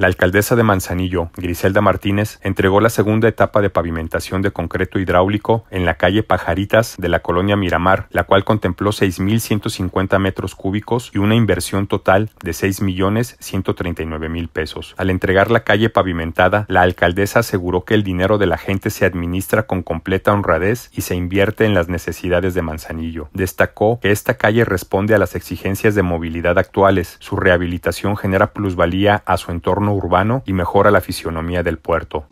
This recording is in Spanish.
La alcaldesa de Manzanillo, Griselda Martínez, entregó la segunda etapa de pavimentación de concreto hidráulico en la calle Pajaritas de la colonia Miramar, la cual contempló 6.150 metros cúbicos y una inversión total de 6.139.000 pesos. Al entregar la calle pavimentada, la alcaldesa aseguró que el dinero de la gente se administra con completa honradez y se invierte en las necesidades de Manzanillo. Destacó que esta calle responde a las exigencias de movilidad actuales, su rehabilitación genera plusvalía a su entorno urbano y mejora la fisionomía del puerto.